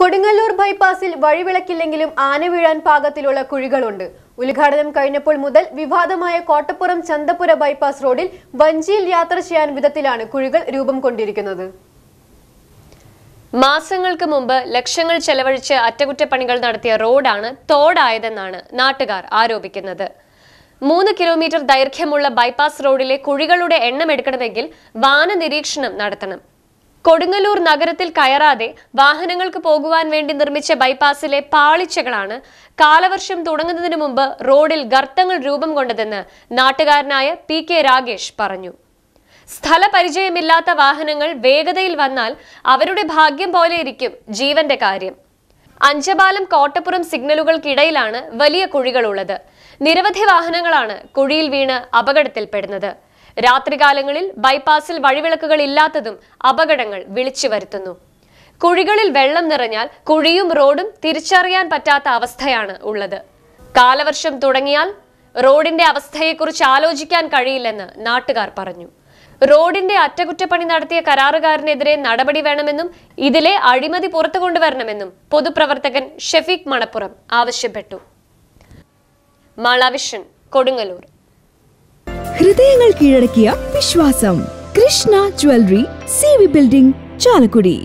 കൊടുങ്ങല്ലൂർ ബൈപ്പാസിൽ വഴിവിളക്കില്ലെങ്കിലും ആന വീഴാൻ പാകത്തിലുള്ള കുഴികളുണ്ട് ഉദ്ഘാടനം കഴിഞ്ഞപ്പോൾ മുതൽ വിവാദമായ കോട്ടപ്പുറം ചന്തപുര ബൈപ്പാസ് റോഡിൽ വഞ്ചിയിൽ യാത്ര ചെയ്യാൻ വിധത്തിലാണ് കുഴികൾ രൂപം കൊണ്ടിരിക്കുന്നത് മാസങ്ങൾക്ക് മുമ്പ് ലക്ഷങ്ങൾ ചെലവഴിച്ച് അറ്റകുറ്റപ്പണികൾ നടത്തിയ റോഡാണ് തോടായതെന്നാണ് നാട്ടുകാർ ആരോപിക്കുന്നത് മൂന്ന് കിലോമീറ്റർ ദൈർഘ്യമുള്ള ബൈപ്പാസ് റോഡിലെ കുഴികളുടെ എണ്ണം എടുക്കണമെങ്കിൽ വാന നിരീക്ഷണം നടത്തണം കൊടുങ്ങല്ലൂർ നഗരത്തിൽ കയറാതെ വാഹനങ്ങൾക്ക് പോകുവാൻ വേണ്ടി നിർമ്മിച്ച ബൈപ്പാസിലെ പാളിച്ചകളാണ് കാലവർഷം തുടങ്ങുന്നതിന് മുമ്പ് റോഡിൽ ഗർത്തങ്ങൾ രൂപം കൊണ്ടതെന്ന് നാട്ടുകാരനായ പി കെ രാഗേഷ് പറഞ്ഞു സ്ഥലപരിചയമില്ലാത്ത വാഹനങ്ങൾ വേഗതയിൽ വന്നാൽ അവരുടെ ഭാഗ്യം പോലെയിരിക്കും ജീവന്റെ കാര്യം അഞ്ചബാലം കോട്ടപ്പുറം സിഗ്നലുകൾക്കിടയിലാണ് വലിയ കുഴികളുള്ളത് നിരവധി വാഹനങ്ങളാണ് കുഴിയിൽ വീണ് അപകടത്തിൽപ്പെടുന്നത് രാത്രികാലങ്ങളിൽ ബൈപ്പാസിൽ വഴിവിളക്കുകൾ ഇല്ലാത്തതും അപകടങ്ങൾ വിളിച്ചു വരുത്തുന്നു കുഴികളിൽ വെള്ളം നിറഞ്ഞാൽ കുഴിയും റോഡും തിരിച്ചറിയാൻ പറ്റാത്ത അവസ്ഥയാണ് ഉള്ളത് കാലവർഷം തുടങ്ങിയാൽ റോഡിന്റെ അവസ്ഥയെക്കുറിച്ച് ആലോചിക്കാൻ കഴിയില്ലെന്ന് നാട്ടുകാർ പറഞ്ഞു റോഡിന്റെ അറ്റകുറ്റപ്പണി നടത്തിയ കരാറുകാരനെതിരെ നടപടി വേണമെന്നും ഇതിലെ അഴിമതി പുറത്തു കൊണ്ടുവരണമെന്നും പൊതുപ്രവർത്തകൻ ഷെഫീഖ് മണപ്പുറം ആവശ്യപ്പെട്ടു മാളാവിഷൻ കൊടുങ്ങല്ലൂർ ഹൃദയങ്ങൾ കീഴടക്കിയ വിശ്വാസം Krishna jewellery C V building Chalakudy